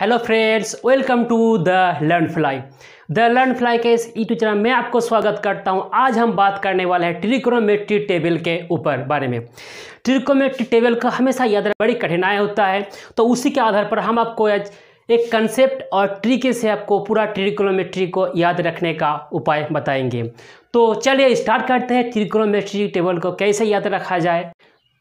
hello friends welcome to the learn fly the learn fly के इस YouTube channel में आपको स्वागत करता हूं आज हम बात करने वाले हैं ट्रिकोनोमेट्री टेबल के ऊपर बारे में ट्रिकोनोमेट्री टेबल का हमेशा याद रखना बड़ी कठिनाई होता है तो उसी के आधार पर हम आपको आज एक कंसेप्ट और ट्रीके से आपको पूरा ट्रिकोनोमेट्री को याद रखने का उपाय बताएंगे तो चलिए स्टार्ट करते हैं ट्रिकोनोमेट्री टेबल को कैसे याद रखा जाए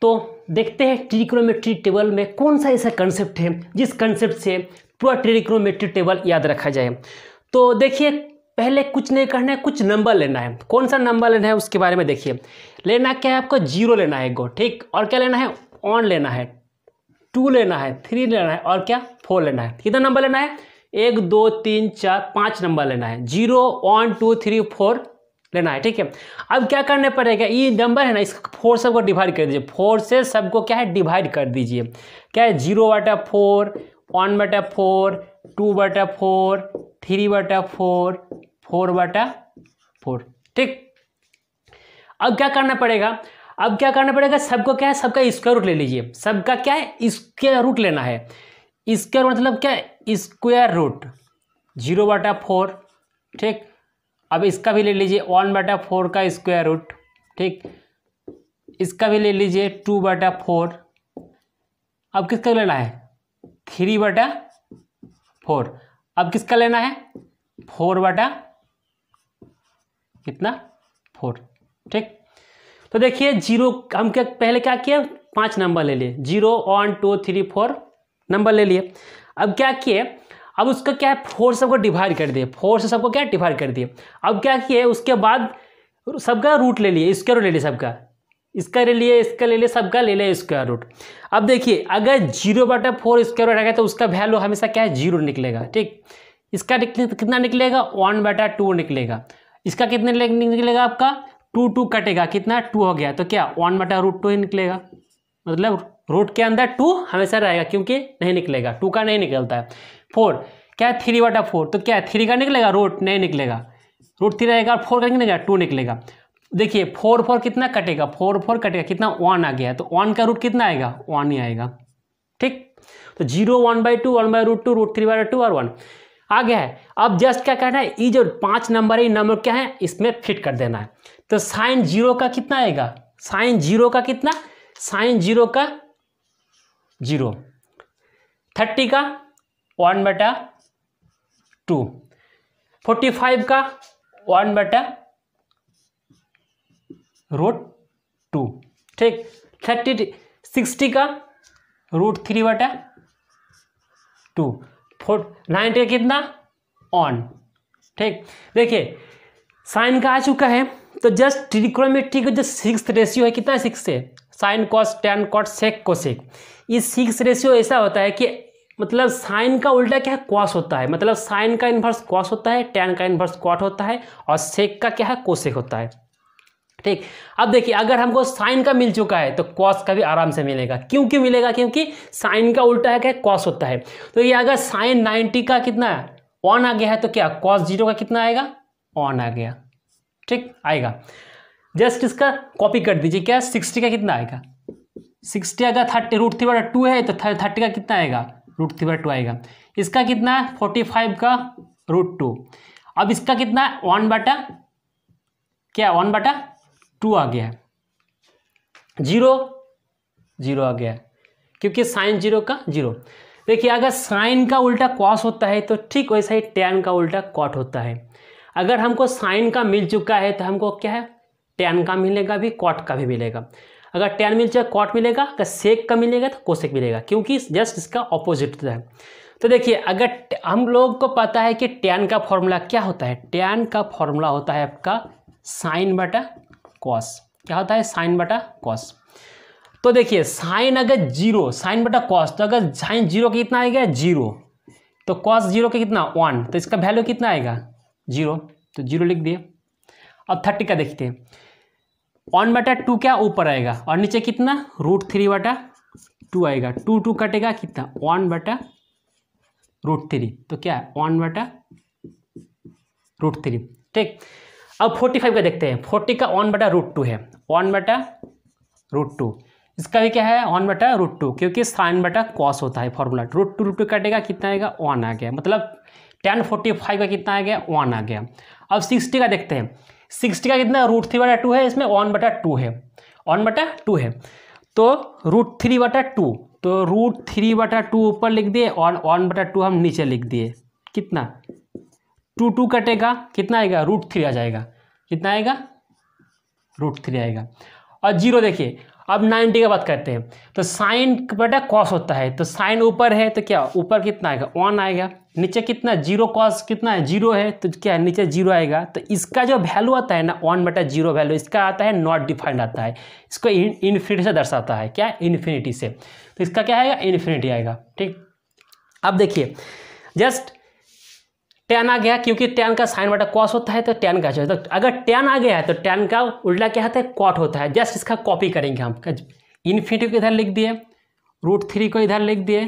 तो देखते हैं ट्रिकोनोमेट्री टेबल में कौन सा ऐसा कंसेप्ट है जिस कंसेप्ट से पूरा ट्रिग्नोमेट्री टेबल याद रखा जाए तो देखिए पहले कुछ नहीं करना है कुछ नंबर लेना है कौन सा नंबर लेना है उसके बारे में देखिए लेना क्या है आपको जीरो लेना है गो ठीक और क्या लेना है ऑन लेना है टू लेना है थ्री लेना है और क्या फोर लेना है कितना नंबर लेना है एक दो तीन चार पाँच नंबर लेना है zero one two three four लेना है ठीक है अब क्या करने पड़ेगा ये नंबर है ना इसको फोर सबको डिवाइड कर दीजिए फोर से सबको क्या है डिवाइड कर दीजिए क्या है जीरो वाटा फोर वन बटा फोर टू बटा फोर थ्री बटा फोर फोर बटा फोर ठीक अब क्या करना पड़ेगा अब क्या करना पड़ेगा सबको क्या है सबका स्क्वायर रूट ले लीजिए सबका क्या है स्क्वायर रूट लेना है स्क्वायर मतलब क्या स्क्वायर रूट जीरो बटा फोर ठीक अब इसका भी ले लीजिए वन बटा फोर का स्क्वायर रूट ठीक इसका भी ले लीजिए टू बटा फोर अब किसका लेना है थ्री बटा फोर अब किसका लेना है फोर बटा कितना फोर ठीक तो देखिए जीरो हम क्या पहले क्या किया पांच नंबर ले लिए zero one two three four number ले लिए अब क्या किए अब उसका क्या है फोर सबको डिवाइड कर दिए फोर से सबको क्या डिवाइड कर दिए अब क्या किए उसके बाद सबका रूट ले लिए स्क्वायर रूट ले लिए सबका इसका ले लिया इसका ले लिया सबका ले लिया स्क्वायर रूट अब देखिए अगर जीरो बटा फोर स्क्वायर रूट आ गया तो उसका वैल्यू हमेशा क्या है जीरो निकलेगा ठीक इसका कितना निकलेगा वन बटा टू निकलेगा इसका कितना निकलेगा आपका टू टू कटेगा कितना टू हो गया तो क्या वन बटा रूट टू ही निकलेगा मतलब रूट के अंदर टू हमेशा रहेगा क्योंकि नहीं निकलेगा टू का नहीं निकलता है फोर क्या है थ्री बटा फोर तो क्या है थ्री का निकलेगा रूट नहीं निकलेगा रूट थ्री रहेगा और फोर का निकलेगा टू निकलेगा देखिए फोर फोर कितना कटेगा फोर फोर कटेगा कितना वन आ गया तो वन का रूट कितना आएगा वन ही आएगा ठीक तो zero one by two one by root two root three by two और वन आ गया है अब जस्ट क्या करना है ये जो पांच नंबर है नंबर क्या है इसमें फिट कर देना है तो साइन जीरो का कितना आएगा साइन जीरो का कितना साइन जीरो का जीरो थर्टी का वन बटा टू फोर्टी फाइव का वन बटा रूट टू ठीक थर्टी सिक्सटी का रूट थ्री बटा टू फोर्ट नाइनटी कितना ऑन ठीक देखिए साइन का आ चुका है तो जस्ट ट्रिकोमेट्री का जो सिक्स रेशियो है कितना सिक्स है sine cos tan cot sec sec ये सिक्स रेशियो ऐसा होता है कि मतलब साइन का उल्टा क्या है कॉस होता है मतलब साइन का इन्वर्स कॉस होता है टेन का इन्वर्स कॉट होता है और सेक का क्या है कोसेक होता है ठीक अब देखिए अगर हमको साइन का मिल चुका है तो कॉस का भी आराम से मिलेगा क्यों क्यों मिलेगा क्योंकि साइन का उल्टा है क्या कॉस होता है तो ये अगर साइन नाइनटी का कितना है ऑन आ गया है तो क्या कॉस जीरो का कितना आएगा ऑन आ गया ठीक आएगा जस्ट इसका कॉपी कर दीजिए क्या सिक्सटी का कितना आएगा सिक्सटी अगर थर्टी रूट थ्री बटा टू है तो थर्टी का कितना आएगा रूट थ्री बटा टू आएगा इसका कितना है फोर्टी फाइव का रूट टू अब इसका कितना है वन बटा क्या वन बटा टू आ गया है जीरो जीरो आ गया है क्योंकि साइन जीरो का जीरो देखिए अगर साइन का उल्टा कॉस होता है तो ठीक वैसा ही टैन का उल्टा कॉट होता है अगर हमको साइन का मिल चुका है तो हमको क्या है टैन का मिलेगा भी कॉट का भी मिलेगा अगर टैन मिल जाए कॉट मिलेगा अगर सेक का मिलेगा तो कोसेक मिलेगा क्योंकि जस्ट इसका ऑपोजिट है तो देखिए अगर हम लोग को पता है कि टैन का फॉर्मूला क्या होता है टैन का फॉर्मूला होता है आपका साइन बटा कॉस क्या होता है साइन बटा कॉस तो देखिए साइन अगर जीरो साइन बटा कॉस तो अगर साइन जीरो का कितना आएगा जीरो तो कॉस जीरो का कितना वन तो इसका वैल्यू कितना आएगा जीरो तो जीरो लिख दिए अब थर्टी का देखते हैं वन बटा टू क्या ऊपर आएगा और नीचे कितना रूट थ्री बटा टू आएगा टू टू कटेगा कितना वन बटा रूट थ्री तो क्या है वन बटा रूट थ्री ठीक अब फोर्टी फाइव का देखते हैं फोर्टी का वन बटा रूट टू है वन बटा रूट टू इसका भी क्या है वन बटा रूट टू क्योंकि साइन बटा कॉस होता है formula root two root two कटेगा कितना आएगा वन आ गया मतलब टेन फोर्टी फाइव का कितना आ गया वन आ गया अब सिक्सटी का देखते हैं सिक्सटी का कितना रूट थ्री बटा टू है इसमें वन बटा टू है वन बटा टू है तो रूट थ्री बटा टू तो रूट थ्री बटा टू ऊपर लिख दिए और वन बटा टू हम नीचे लिख दिए कितना टू टू कटेगा कितना आएगा रूट थ्री आ जाएगा कितना आएगा रूट थ्री आएगा और जीरो देखिए अब नाइन्टी का बात करते हैं तो साइन बेटा कॉस होता है तो साइन ऊपर है तो क्या ऊपर कितना आएगा वन आएगा नीचे कितना जीरो कॉस कितना है जीरो है तो क्या है नीचे जीरो आएगा तो इसका जो वैल्यू आता है ना वन बटा जीरो वैल्यू इसका आता है नॉट डिफाइंड आता है इसको इन्फिनिटी से दर्शाता है क्या इन्फिनिटी से तो इसका क्या आएगा इन्फिनिटी आएगा ठीक अब देखिए जस्ट टेन आ गया क्योंकि टेन का साइन बटा कॉस होता है तो टेन का चाहिए तो अगर टेन आ गया है तो टेन का उल्टा क्या होता है कॉट होता है जस्ट इसका कॉपी करेंगे हम इन्फिनिटी को इधर लिख दिए रूट थ्री को इधर लिख दिए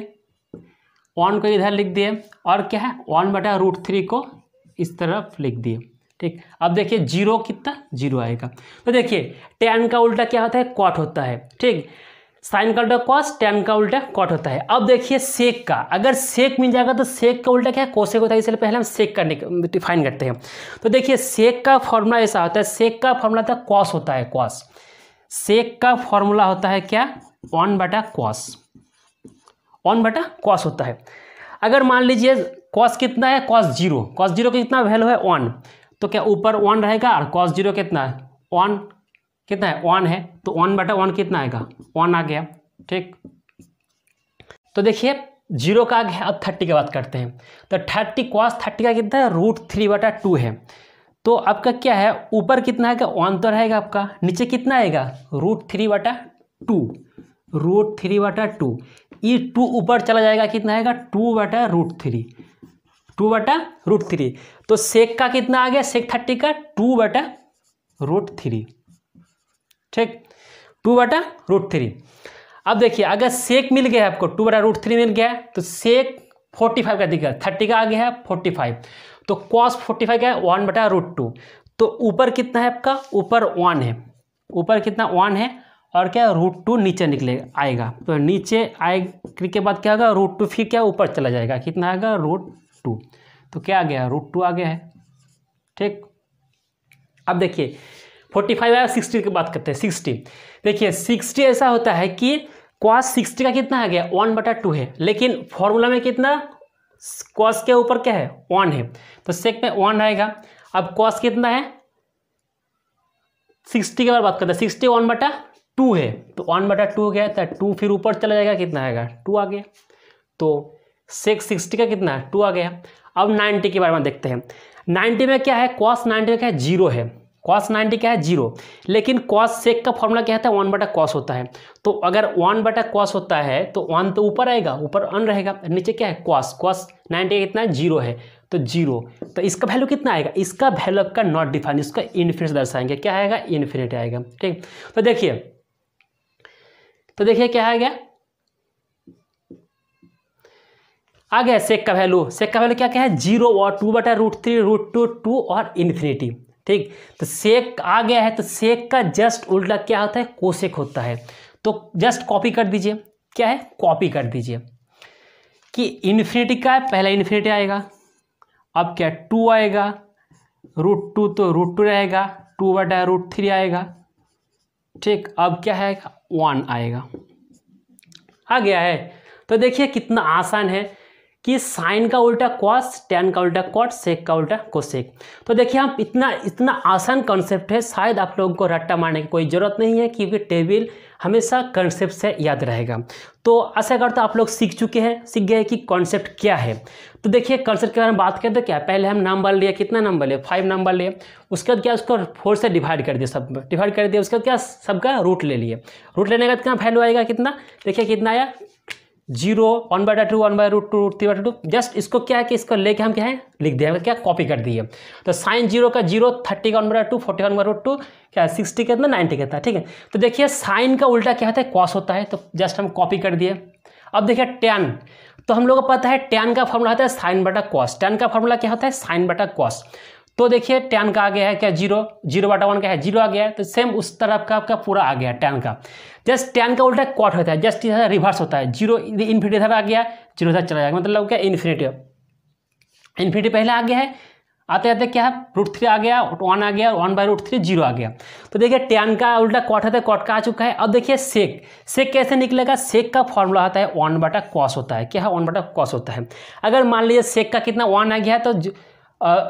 वन को इधर लिख दिए और क्या है वन बटा रूट थ्री को इस तरफ लिख दिए ठीक अब देखिए जीरो कितना जीरो आएगा तो देखिए टेन का उल्टा क्या होता है कॉट होता है ठीक साइन का उल्टा कॉस टेन का उल्टा कॉट होता है अब देखिए सेक का अगर सेक मिल जाएगा तो सेक का उल्टा क्या है कोसेक होता है इसलिए पहले हम सेक का डिफाइन करते हैं तो देखिए सेक का फॉर्मूला ऐसा होता है सेक का फॉर्मूला होता है कॉस होता है कॉस सेक का फॉर्मूला होता है क्या वन बटा कॉस वन बटा कॉस होता है अगर मान लीजिए कॉस कितना है कॉस जीरो कॉस जीरो का कितना वैल्यू है वन तो क्या ऊपर वन रहेगा और कॉस जीरो कितना है वन कितना है वन है तो वन बटा वन कितना आएगा वन आ गया ठीक तो देखिए जीरो का आगे अब थर्टी की बात करते हैं तो थर्टी क्वास थर्टी का कितना है रूट थ्री बटा टू है तो आपका क्या है ऊपर कितना आएगा वन तो रहेगा आपका नीचे कितना आएगा रूट थ्री बटा टू रूट थ्री बटा टू ये टू ऊपर चला जाएगा कितना आएगा टू बटा रूट थ्री टू बटा रूट थ्री तो सेक का कितना आ गया सेक थर्टी का टू बटा रूट थ्री ठीक टू बटा रूट थ्री अब देखिए अगर सेक मिल गया आपको टू बटा रूट थ्री मिल गया तो सेक फोर्टी फाइव का दिखा थर्टी का आ गया है फोर्टी फाइव तो कॉस फोर्टी फाइव क्या है वन बटा रूट टू तो ऊपर कितना है आपका ऊपर वन है ऊपर कितना वन है और क्या रूट टू नीचे निकलेगा आएगा तो नीचे आए के बाद क्या होगा रूट टू फिर क्या ऊपर चला जाएगा कितना आएगा रूट टू तो क्या आ गया रूट टू आ गया है ठीक अब देखिए फोर्टी फाइव आया सिक्सटी की बात करते हैं सिक्सटी देखिए सिक्सटी ऐसा होता है कि क्वास सिक्सटी का कितना आ गया वन बटा टू है लेकिन फॉर्मूला में कितना क्वास के ऊपर क्या है वन है तो सेक में वन आएगा अब क्वास कितना है सिक्सटी के बार बात करते हैं सिक्सटी वन बटा टू है तो वन बटा टू गया तो टू फिर ऊपर चला जाएगा कितना आएगा टू आ गया तो सेक सिक्सटी का कितना है टू आ गया अब नाइन्टी के बारे में देखते हैं नाइन्टी में क्या है कॉस नाइन्टी में क्या है जीरो है कॉस नाइन्टी क्या है जीरो लेकिन कॉस सेक का फॉर्मूला क्या होता है वन बटा कॉस होता है तो अगर वन बटा कॉस होता है तो वन तो ऊपर आएगा ऊपर अन रहेगा नीचे क्या है कॉस कॉस नाइन्टी कितना है जीरो है तो जीरो तो इसका वैल्यू कितना आएगा इसका वैल्यू आपका नॉट डिफाइन इसका इन्फिनिट दर्शाएंगे क्या आएगा इन्फिनिट आएगा ठीक तो देखिए तो देखिए क्या आएगा आ गया सेक का वैल्यू सेक का वैल्यू क्या क्या है जीरो और टू बटा root three root two two और इन्फिनिटी ठीक तो सेक आ गया है तो सेक का जस्ट उल्टा क्या होता है कोसेक होता है तो जस्ट कॉपी कर दीजिए क्या है कॉपी कर दीजिए कि इन्फिनिटी का है पहला इन्फिनिटी आएगा अब क्या टू आएगा रूट टू तो रूट टू रहेगा टू बटा रूट थ्री आएगा ठीक अब क्या है वन आएगा आ गया है तो देखिए कितना आसान है कि साइन का उल्टा कॉस टेन का उल्टा कॉट सेक का उल्टा कोसेक तो देखिए आप इतना इतना आसान कॉन्सेप्ट है शायद आप लोगों को रट्टा मारने की कोई ज़रूरत नहीं है क्योंकि टेबल हमेशा कॉन्सेप्ट से याद रहेगा तो ऐसा करता आप लोग सीख चुके हैं सीख गए कि कॉन्सेप्ट क्या है तो देखिए कॉन्सेप्ट के बारे में बात तो क्या पहले हम नंबर लिए कितना नंबर लिए फाइव नंबर लिए उसके बाद क्या उसको फोर से डिवाइड कर दिया सब डिवाइड कर दिया उसके बाद क्या सबका रूट ले लिए रूट लेने का कितना वैल्यू आएगा कितना देखिए कितना आया zero one by two one by root two root three by two just इसको क्या है कि इसको लेके हम क्या है लिख दिया क्या कॉपी कर दिए तो साइन जीरो का जीरो थर्टी का one by two forty one by root two क्या सिक्सटी के अंदर नाइन्टी कहता है ठीक है तो देखिए साइन का उल्टा क्या होता है कॉस होता है तो जस्ट हम कॉपी कर दिए अब देखिए टेन तो हम लोग को पता है टेन का फॉर्मूला होता है साइन बटा कॉस टेन का फॉर्मूला क्या होता है साइन बटा कॉस तो देखिए टेन का आ गया है क्या जीरो जीरो बाटा वन का है जीरो आ गया है तो सेम उस तरफ का आपका पूरा आ गया है टेन का जस्ट टेन का उल्टा क्वाट होता है जस्ट इधर रिवर्स होता है जीरो इन्फिनिटी इधर आ गया जीरो इधर चला जाएगा मतलब क्या इन्फिनिटी इन्फिनिटी पहले आ गया है आते आते क्या है रूट थ्री आ गया वन आ गया one by root three zero आ गया तो देखिए टेन का उल्टा कॉट है कॉट का आ चुका है अब देखिए सेक सेक कैसे निकलेगा सेक का फॉर्मूला होता है वन बाटा कॉस होता है क्या है वन बाटा कॉस होता है अगर मान लीजिए सेक का कितना वन आ गया है तो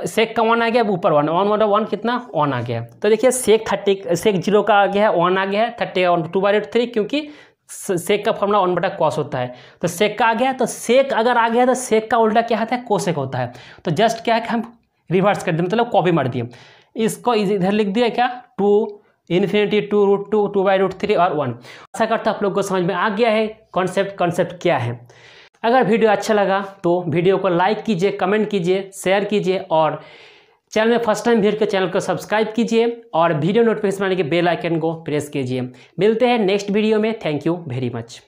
सेक का वन आ गया अब ऊपर वन वन वन वन कितना वन आ गया तो देखिए सेक थर्टी सेक जीरो का आ गया है वन आ गया है थर्टी का वन टू बाई थ्री क्योंकि सेक का फॉर्मूला वन बटा कॉस होता है तो सेक का आ गया तो सेक अगर आ गया तो सेक का उल्टा क्या होता है कोसेक होता है तो जस्ट क्या है कि हम रिवर्स कर दिए मतलब कॉपी मार दिए इसको इधर लिख दिया क्या two infinity two root two two by root three और वन ऐसा करता आप लोग को समझ में आ गया है कॉन्सेप्ट कॉन्सेप्ट क्या है अगर वीडियो अच्छा लगा तो वीडियो को लाइक कीजिए कमेंट कीजिए शेयर कीजिए और चैनल में फर्स्ट टाइम भीड़ के चैनल को सब्सक्राइब कीजिए और वीडियो नोटिफिकेशन बनाने के बेल आइकन को प्रेस कीजिए मिलते हैं नेक्स्ट वीडियो में थैंक यू वेरी मच